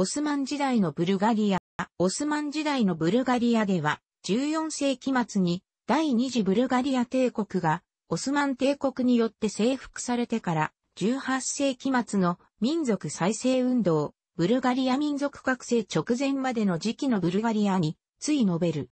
オスマン時代のブルガリア、オスマン時代のブルガリアでは、14世紀末に第二次ブルガリア帝国がオスマン帝国によって征服されてから18世紀末の民族再生運動、ブルガリア民族覚醒直前までの時期のブルガリアに、つい述べる。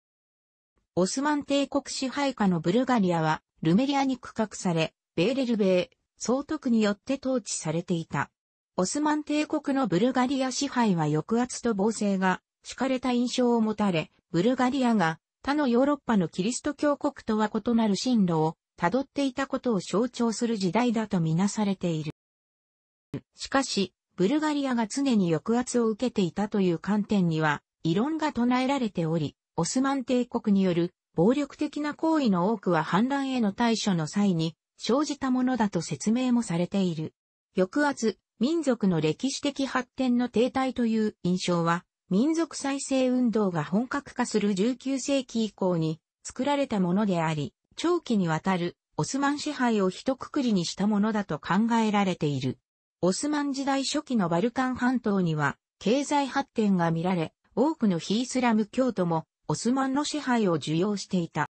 オスマン帝国支配下のブルガリアは、ルメリアに区画され、ベーレルベー、総督によって統治されていた。オスマン帝国のブルガリア支配は抑圧と暴政が敷かれた印象を持たれ、ブルガリアが他のヨーロッパのキリスト教国とは異なる進路を辿っていたことを象徴する時代だとみなされている。しかし、ブルガリアが常に抑圧を受けていたという観点には、異論が唱えられており、オスマン帝国による暴力的な行為の多くは反乱への対処の際に生じたものだと説明もされている。抑圧、民族の歴史的発展の停滞という印象は、民族再生運動が本格化する19世紀以降に作られたものであり、長期にわたるオスマン支配を一括りにしたものだと考えられている。オスマン時代初期のバルカン半島には経済発展が見られ、多くの非イスラム教徒もオスマンの支配を受容していた。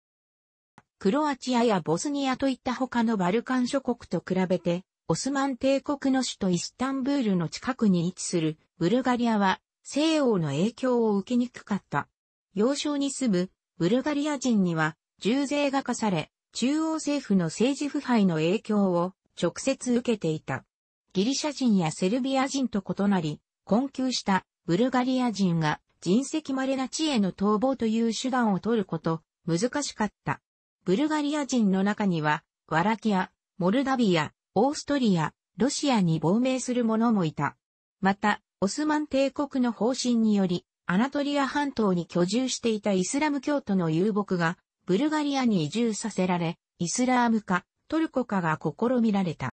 クロアチアやボスニアといった他のバルカン諸国と比べて、オスマン帝国の首都イスタンブールの近くに位置するブルガリアは西欧の影響を受けにくかった。要少に住むブルガリア人には重税が課され、中央政府の政治腐敗の影響を直接受けていた。ギリシャ人やセルビア人と異なり、困窮したブルガリア人が人石稀な地への逃亡という手段を取ること、難しかった。ブルガリア人の中には、ワラキア、モルダビア、オーストリア、ロシアに亡命する者もいた。また、オスマン帝国の方針により、アナトリア半島に居住していたイスラム教徒の遊牧が、ブルガリアに移住させられ、イスラーム化、トルコ化が試みられた。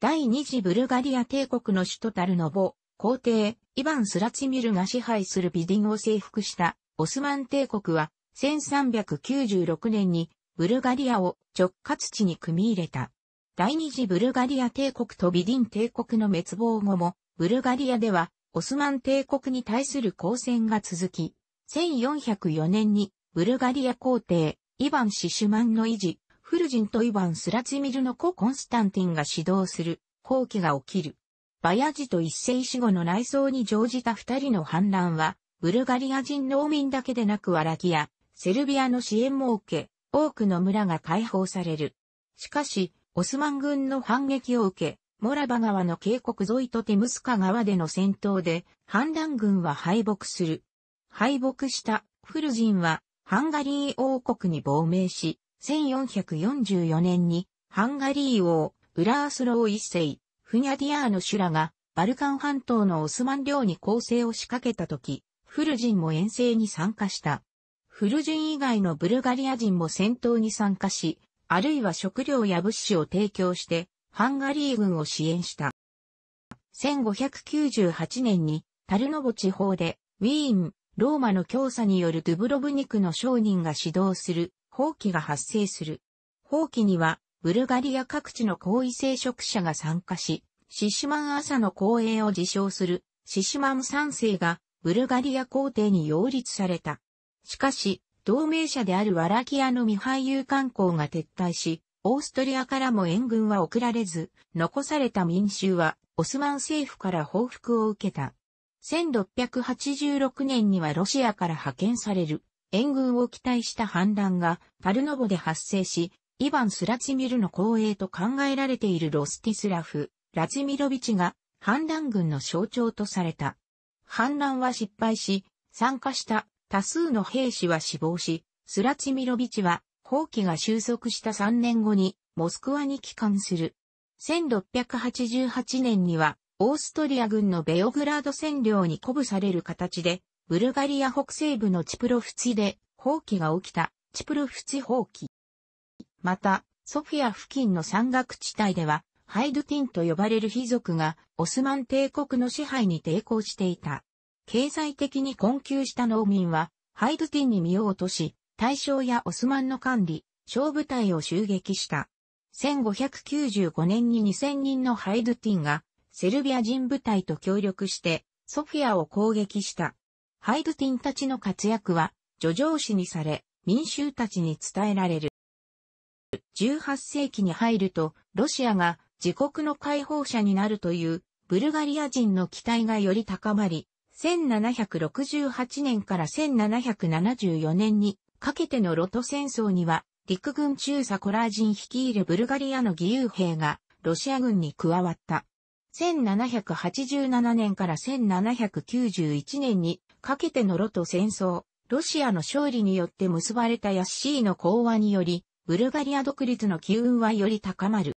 第二次ブルガリア帝国の首都タルノボ、皇帝、イヴァン・スラチミルが支配するビディンを征服したオスマン帝国は1396年にブルガリアを直轄地に組み入れた。第二次ブルガリア帝国とビディン帝国の滅亡後も、ブルガリアでは、オスマン帝国に対する抗戦が続き、1404年に、ブルガリア皇帝、イヴァン・シシュマンの維持、フルジンとイヴァン・スラツミルの子コンスタンティンが指導する、放棄が起きる。バヤジと一世死後の内装に乗じた二人の反乱は、ブルガリア人農民だけでなくワラキや、セルビアの支援も受け、多くの村が解放される。しかし、オスマン軍の反撃を受け、モラバ川の渓谷沿いとテムスカ川での戦闘で、反乱軍は敗北する。敗北したフルジンは、ハンガリー王国に亡命し、1444年に、ハンガリー王、ウラースロー一世、フニャディアーノシュラが、バルカン半島のオスマン領に攻勢を仕掛けた時、フルジンも遠征に参加した。フルジン以外のブルガリア人も戦闘に参加し、あるいは食料や物資を提供して、ハンガリー軍を支援した。1598年に、タルノボ地方で、ウィーン、ローマの教祖によるドゥブロブニクの商人が指導する、放棄が発生する。放棄には、ブルガリア各地の高位聖職者が参加し、シシマン朝の公演を自称する、シシマン三世が、ブルガリア皇帝に擁立された。しかし、同盟者であるワラキアの未俳優観光が撤退し、オーストリアからも援軍は送られず、残された民衆は、オスマン政府から報復を受けた。1686年にはロシアから派遣される、援軍を期待した反乱が、パルノボで発生し、イヴァン・スラチミルの後衛と考えられているロスティスラフ、ラチミロビチが、反乱軍の象徴とされた。反乱は失敗し、参加した多数の兵士は死亡し、スラチミロビチは、放棄が収束した3年後に、モスクワに帰還する。1688年には、オーストリア軍のベオグラード占領に鼓舞される形で、ブルガリア北西部のチプロフツィで、放棄が起きた、チプロフツィ放棄。また、ソフィア付近の山岳地帯では、ハイドゥティンと呼ばれる貴族が、オスマン帝国の支配に抵抗していた。経済的に困窮した農民は、ハイドティンに身を落とし、大将やオスマンの管理、小部隊を襲撃した。1595年に2000人のハイドティンが、セルビア人部隊と協力して、ソフィアを攻撃した。ハイドティンたちの活躍は、叙情詩にされ、民衆たちに伝えられる。18世紀に入ると、ロシアが自国の解放者になるという、ブルガリア人の期待がより高まり、1768年から1774年にかけてのロト戦争には、陸軍中佐コラージン率いるブルガリアの義勇兵がロシア軍に加わった。1787年から1791年にかけてのロト戦争、ロシアの勝利によって結ばれたヤッシーの講和により、ブルガリア独立の機運はより高まる。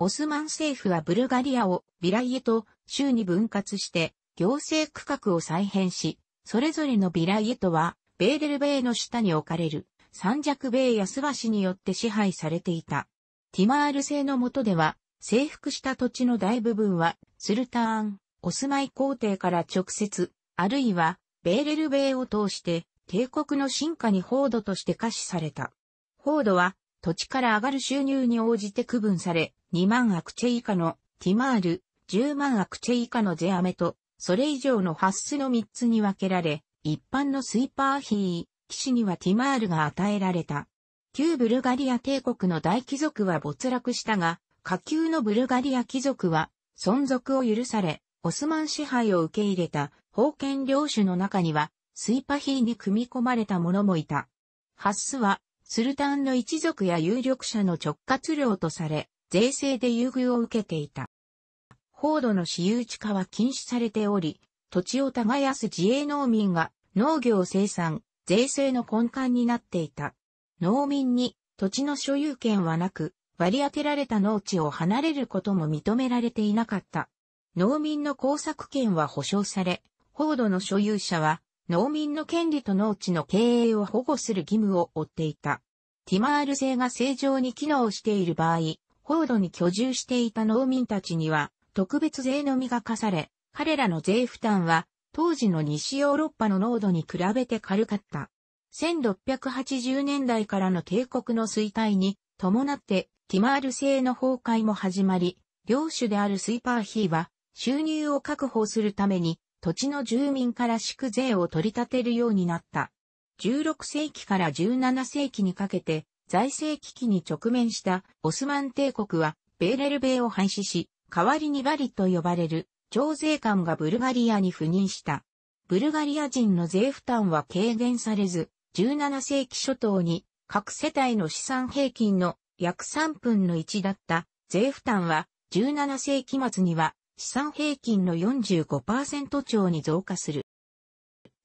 オスマン政府はブルガリアをビライエと州に分割して行政区画を再編し、それぞれのビライエトは、ベーデルベイの下に置かれる、三尺ベイやスワシによって支配されていた。ティマール製の下では、征服した土地の大部分は、スルターン、お住まい皇帝から直接、あるいは、ベーレルベイを通して、帝国の進化に報道として可視された。報道は、土地から上がる収入に応じて区分され、2万アクチェ以下のティマール、10万アクチェ以下のゼアメと、それ以上の発スの3つに分けられ、一般のスイパーヒー、騎士にはティマールが与えられた。旧ブルガリア帝国の大貴族は没落したが、下級のブルガリア貴族は存続を許され、オスマン支配を受け入れた封建領主の中には、スイパヒーに組み込まれた者もいた。ハッスは、スルタンの一族や有力者の直轄領とされ、税制で優遇を受けていた。報土の私有地化は禁止されており、土地を耕す自営農民が農業生産、税制の根幹になっていた。農民に土地の所有権はなく、割り当てられた農地を離れることも認められていなかった。農民の工作権は保障され、報土の所有者は農民の権利と農地の経営を保護する義務を負っていた。ティマール制が正常に機能している場合、報土に居住していた農民たちには、特別税のみが課され、彼らの税負担は当時の西ヨーロッパの濃度に比べて軽かった。1680年代からの帝国の衰退に伴ってティマール製の崩壊も始まり、領主であるスイパーヒーは収入を確保するために土地の住民から宿税を取り立てるようになった。16世紀から17世紀にかけて財政危機に直面したオスマン帝国はベーレル米を廃止し、代わりにバリと呼ばれる徴税官がブルガリアに赴任した。ブルガリア人の税負担は軽減されず、17世紀初頭に各世帯の資産平均の約3分の1だった税負担は17世紀末には資産平均の45%超に増加する。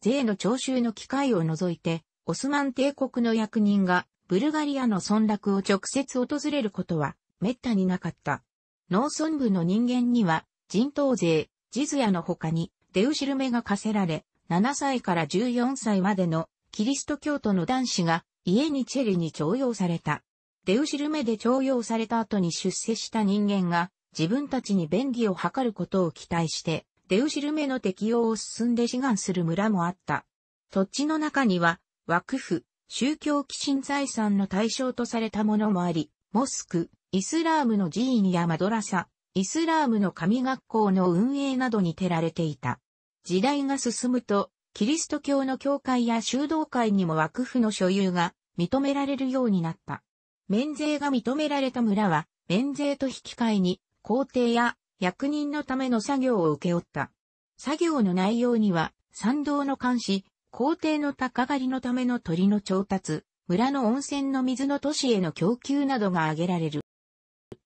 税の徴収の機会を除いて、オスマン帝国の役人がブルガリアの村落を直接訪れることは滅多になかった。農村部の人間には、人頭税、図屋の他に、出後るめが課せられ、7歳から14歳までのキリスト教徒の男子が家にチェリに徴用された。出後るめで徴用された後に出世した人間が自分たちに便宜を図ることを期待して、出後るめの適用を進んで志願する村もあった。土地の中には、枠府、宗教寄進財産の対象とされたものもあり、モスク、イスラームの寺院やマドラサ、イスラームの神学校の運営などに照られていた。時代が進むと、キリスト教の教会や修道会にも枠府の所有が認められるようになった。免税が認められた村は、免税と引き換えに、皇帝や役人のための作業を請け負った。作業の内容には、参道の監視、皇帝の鷹狩りのための鳥の調達、村の温泉の水の都市への供給などが挙げられる。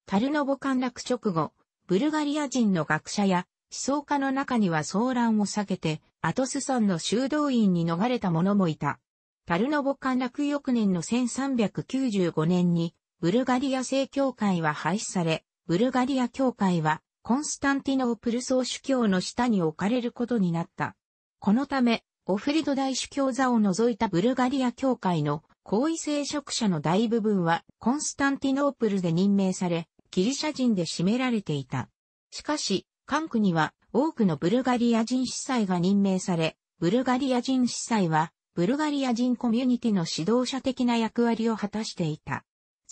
タルノボ陥落直後、ブルガリア人の学者や思想家の中には騒乱を避けて、アトス山の修道院に逃れた者もいた。タルノボ陥落翌年の1395年に、ブルガリア正教会は廃止され、ブルガリア教会は、コンスタンティノープル総主教の下に置かれることになった。このため、オフリド大主教座を除いたブルガリア教会の高位聖職者の大部分はコンスタンティノープルで任命され、ギリシャ人で占められていた。しかし、韓区には多くのブルガリア人司祭が任命され、ブルガリア人司祭は、ブルガリア人コミュニティの指導者的な役割を果たしていた。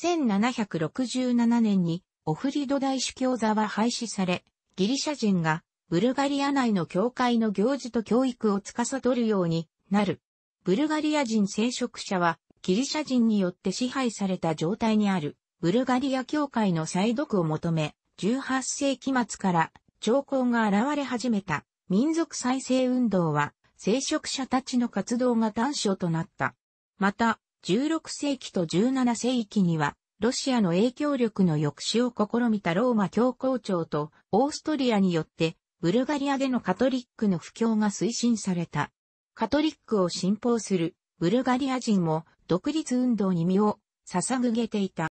1767年にオフリド大主教座は廃止され、ギリシャ人がブルガリア内の教会の行事と教育を司るようになる。ブルガリア人聖職者はギリシャ人によって支配された状態にある。ブルガリア教会の再読を求め、18世紀末から兆候が現れ始めた民族再生運動は、聖職者たちの活動が短所となった。また、16世紀と17世紀には、ロシアの影響力の抑止を試みたローマ教皇庁とオーストリアによって、ブルガリアでのカトリックの布教が推進された。カトリックを信奉するブルガリア人も独立運動に身を捧げていた。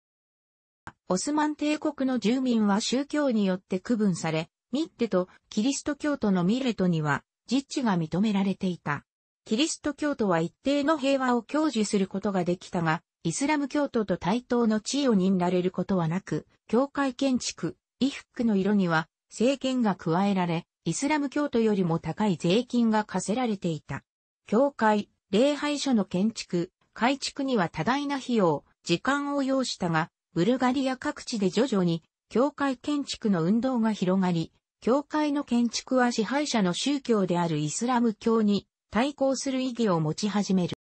オスマン帝国の住民は宗教によって区分され、ミッテとキリスト教徒のミレトには実地が認められていた。キリスト教徒は一定の平和を享受することができたが、イスラム教徒と対等の地位を任られることはなく、教会建築、衣服の色には政権が加えられ、イスラム教徒よりも高い税金が課せられていた。教会、礼拝所の建築、改築には多大な費用、時間を要したが、ブルガリア各地で徐々に教会建築の運動が広がり、教会の建築は支配者の宗教であるイスラム教に対抗する意義を持ち始める。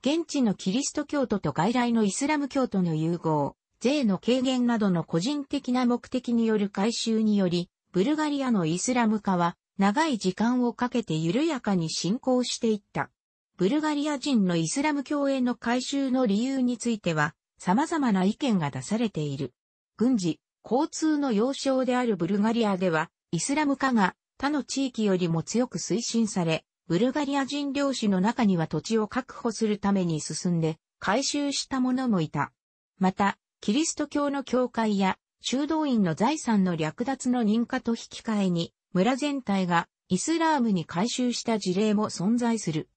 現地のキリスト教徒と外来のイスラム教徒の融合、税の軽減などの個人的な目的による改修により、ブルガリアのイスラム化は長い時間をかけて緩やかに進行していった。ブルガリア人のイスラム教への改修の理由については、様々な意見が出されている。軍事、交通の要衝であるブルガリアでは、イスラム化が他の地域よりも強く推進され、ブルガリア人領主の中には土地を確保するために進んで、回収した者もいた。また、キリスト教の教会や修道院の財産の略奪の認可と引き換えに、村全体がイスラームに改収した事例も存在する。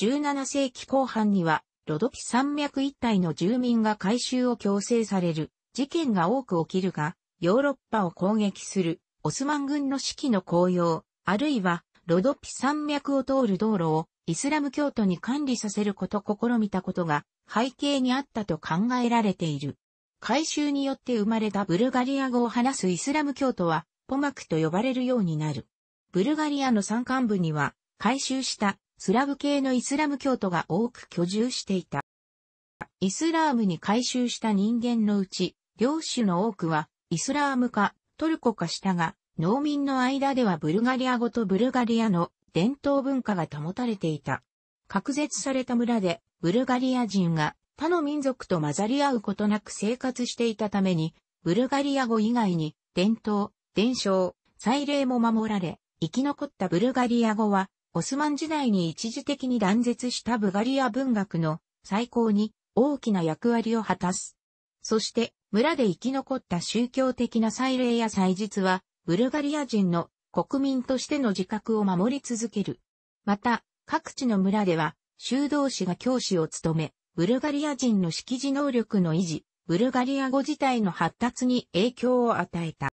17世紀後半にはロドキ山脈一帯の住民が改収を強制される事件が多く起きるが、ヨーロッパを攻撃するオスマン軍の指揮の公用、あるいはロドピ山脈を通る道路をイスラム教徒に管理させること試みたことが背景にあったと考えられている。改修によって生まれたブルガリア語を話すイスラム教徒はポマクと呼ばれるようになる。ブルガリアの山間部には改修したスラブ系のイスラム教徒が多く居住していた。イスラームに改宗した人間のうち、領主の多くは、イスラームか、トルコかしたが、農民の間ではブルガリア語とブルガリアの伝統文化が保たれていた。隔絶された村で、ブルガリア人が他の民族と混ざり合うことなく生活していたために、ブルガリア語以外に伝統、伝承、祭礼も守られ、生き残ったブルガリア語はオスマン時代に一時的に断絶したブガリア文学の再興に大きな役割を果たす。そして村で生き残った宗教的な祭礼や祭日はブルガリア人の国民としての自覚を守り続ける。また各地の村では修道士が教師を務め、ブルガリア人の識字能力の維持、ブルガリア語自体の発達に影響を与えた。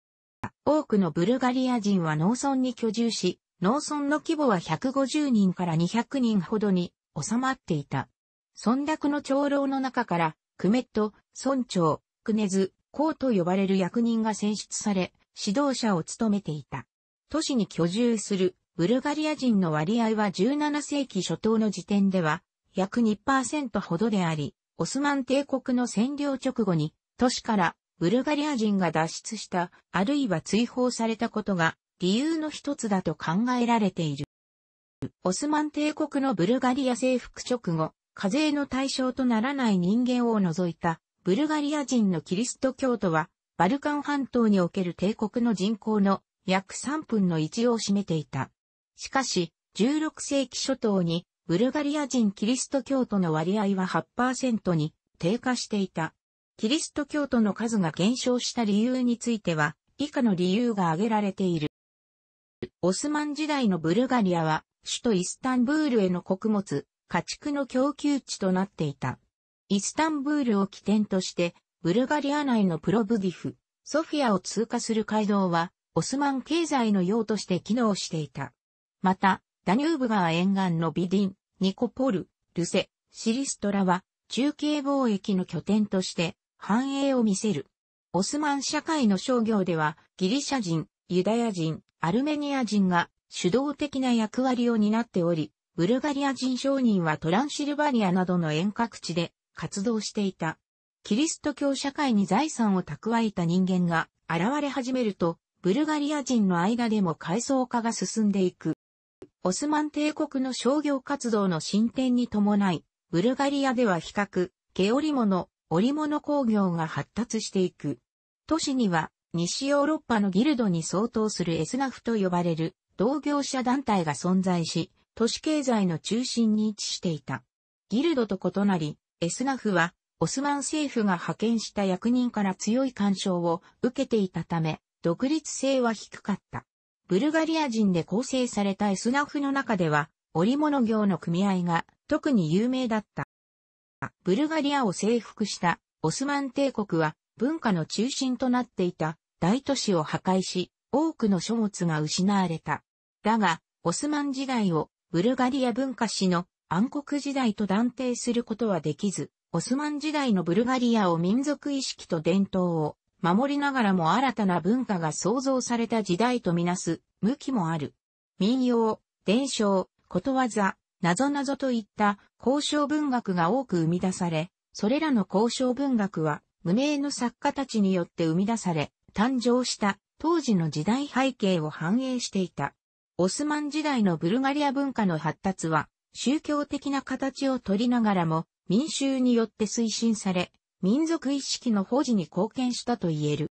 多くのブルガリア人は農村に居住し、農村の規模は150人から200人ほどに収まっていた。村落の長老の中から、クメット、村長、クネズ、公と呼ばれる役人が選出され、指導者を務めていた。都市に居住するブルガリア人の割合は17世紀初頭の時点では約2%ほどであり、オスマン帝国の占領直後に都市からブルガリア人が脱出した、あるいは追放されたことが理由の一つだと考えられている。オスマン帝国のブルガリア征服直後、課税の対象とならない人間を除いたブルガリア人のキリスト教徒は、バルカン半島における帝国の人口の約3分の1を占めていた。しかし、16世紀初頭にブルガリア人キリスト教徒の割合は8%に低下していた。キリスト教徒の数が減少した理由については、以下の理由が挙げられている。オスマン時代のブルガリアは、首都イスタンブールへの穀物、家畜の供給地となっていた。イスタンブールを起点として、ブルガリア内のプロブディフ、ソフィアを通過する街道は、オスマン経済の用として機能していた。また、ダニューブ川沿岸のビディン、ニコポル、ルセ、シリストラは、中継貿易の拠点として、繁栄を見せる。オスマン社会の商業では、ギリシャ人、ユダヤ人、アルメニア人が主導的な役割を担っており、ブルガリア人商人はトランシルバニアなどの遠隔地で活動していた。キリスト教社会に財産を蓄えた人間が現れ始めると、ブルガリア人の間でも階層化が進んでいく。オスマン帝国の商業活動の進展に伴い、ブルガリアでは比較、毛織物、織物工業が発達していく。都市には西ヨーロッパのギルドに相当するエスナフと呼ばれる同業者団体が存在し、都市経済の中心に位置していた。ギルドと異なり、エスナフはオスマン政府が派遣した役人から強い干渉を受けていたため、独立性は低かった。ブルガリア人で構成されたエスナフの中では、織物業の組合が特に有名だった。ブルガリアを征服したオスマン帝国は文化の中心となっていた大都市を破壊し、多くの書物が失われた。だが、オスマン時代をブルガリア文化史の暗黒時代と断定することはできず、オスマン時代のブルガリアを民族意識と伝統を守りながらも新たな文化が創造された時代とみなす向きもある。民謡、伝承、ことわざ、なぞなぞといった交渉文学が多く生み出され、それらの交渉文学は無名の作家たちによって生み出され、誕生した当時の時代背景を反映していた。オスマン時代のブルガリア文化の発達は、宗教的な形をとりながらも、民衆によって推進され、民族意識の保持に貢献したと言える。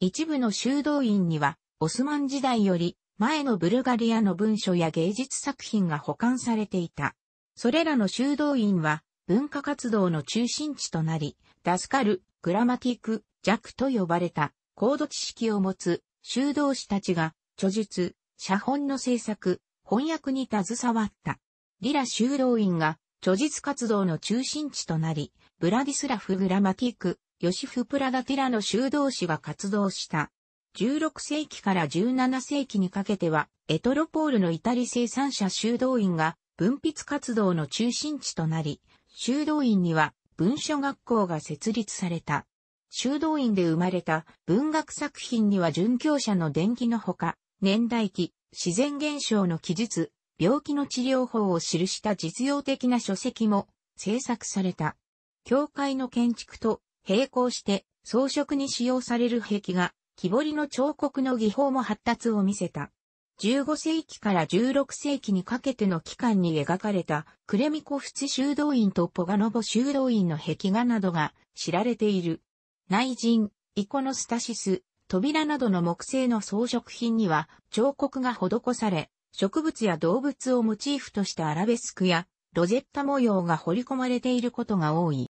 一部の修道院には、オスマン時代より前のブルガリアの文書や芸術作品が保管されていた。それらの修道院は文化活動の中心地となり、ダスカル、グラマティク、弱と呼ばれた、高度知識を持つ、修道士たちが、著述、写本の制作、翻訳に携わった。リラ修道院が、著述活動の中心地となり、ブラディスラフ・グラマティク、ヨシフ・プラダティラの修道士が活動した。16世紀から17世紀にかけては、エトロポールのイタリ生産者修道院が、文筆活動の中心地となり、修道院には文書学校が設立された。修道院で生まれた文学作品には殉教者の伝記のほか、年代記、自然現象の記述、病気の治療法を記した実用的な書籍も制作された。教会の建築と並行して装飾に使用される壁画、木彫りの彫刻の技法も発達を見せた。15世紀から16世紀にかけての期間に描かれたクレミコフツ修道院とポガノボ修道院の壁画などが知られている。内陣、イコノスタシス、扉などの木製の装飾品には彫刻が施され、植物や動物をモチーフとしたアラベスクやロゼッタ模様が彫り込まれていることが多い。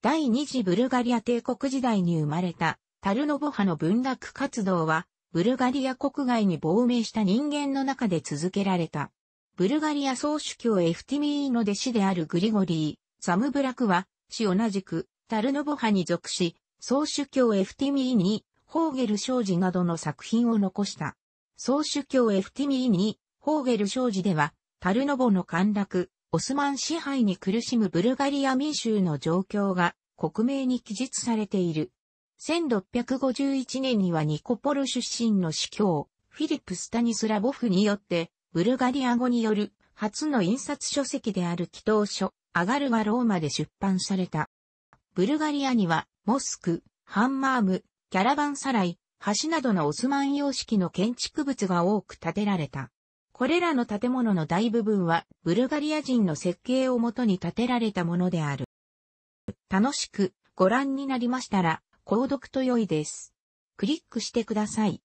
第二次ブルガリア帝国時代に生まれたタルノボ派の文学活動はブルガリア国外に亡命した人間の中で続けられた。ブルガリア総主教エフティミーの弟子であるグリゴリー、サムブラクは、死同じく、タルノボ派に属し、総主教エフティミーに、ホーゲル商事などの作品を残した。総主教エフティミーに、ホーゲル商事では、タルノボの陥落、オスマン支配に苦しむブルガリア民衆の状況が、国名に記述されている。1651年にはニコポル出身の司教、フィリップ・スタニスラボフによって、ブルガリア語による初の印刷書籍である祈祷書、アガルはローマで出版された。ブルガリアには、モスク、ハンマーム、キャラバンサライ、橋などのオスマン様式の建築物が多く建てられた。これらの建物の大部分は、ブルガリア人の設計をもとに建てられたものである。楽しくご覧になりましたら、購読と良いです。クリックしてください。